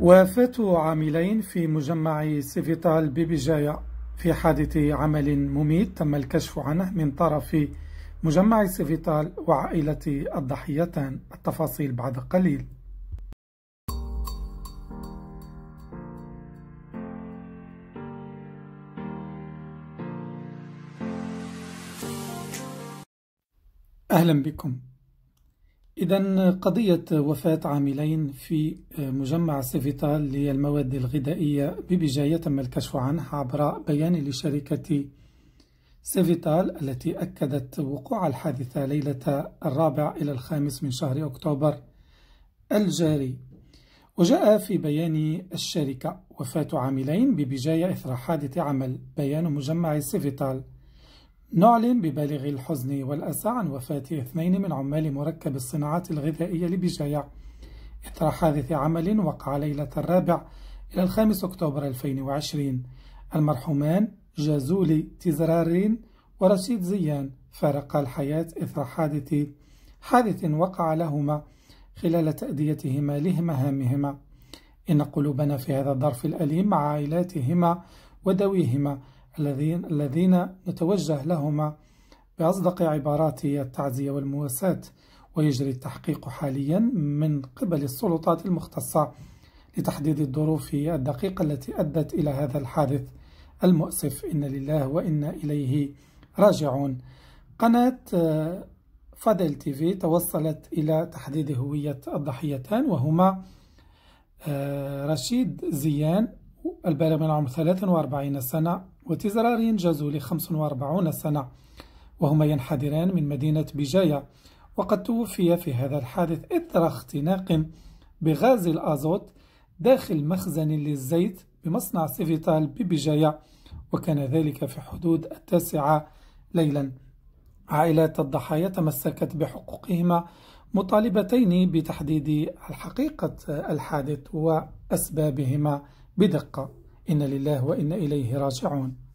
وفاة عاملين في مجمع سيفيتال ببجاية في حادث عمل مميت تم الكشف عنه من طرف مجمع سيفيتال وعائلة الضحيتان التفاصيل بعد قليل أهلا بكم إذا قضية وفاة عاملين في آه، مجمع سيفيتال للمواد الغذائية ببجاية تم الكشف عنها عبر بيان لشركة سيفيتال التي أكدت وقوع الحادثة ليلة الرابع إلى الخامس من شهر أكتوبر الجاري وجاء في بيان الشركة وفاة عاملين ببجاية إثر حادث عمل بيان مجمع سيفيتال نعلن ببالغ الحزن والأسى عن وفاة اثنين من عمال مركب الصناعات الغذائية لبجاية إثر حادث عمل وقع ليلة الرابع إلى الخامس أكتوبر 2020 المرحومان جازولي تزرارين ورشيد زيان فارقا الحياة إثر حادث حادث وقع لهما خلال تأديتهما لمهامهما إن قلوبنا في هذا الظرف الأليم مع عائلاتهما وذويهما الذين الذين نتوجه لهما بأصدق عبارات التعزية والمواساة ويجري التحقيق حاليا من قبل السلطات المختصة لتحديد الظروف الدقيقة التي أدت إلى هذا الحادث المؤسف إن لله وإنا إليه راجعون قناة آه، فادل تيفي توصلت إلى تحديد هوية الضحيتان وهما آه، رشيد زيان البالغ من العمر 43 سنة وتزرار ينجز ل 45 سنة وهما ينحدران من مدينة بجاية وقد توفي في هذا الحادث إثر اختناق بغاز الأزوت داخل مخزن للزيت بمصنع سيفيتال ببجاية وكان ذلك في حدود التاسعة ليلا عائلات الضحايا تمسكت بحقوقهما مطالبتين بتحديد حقيقة الحادث وأسبابهما بدقة إن لله وإن إليه راجعون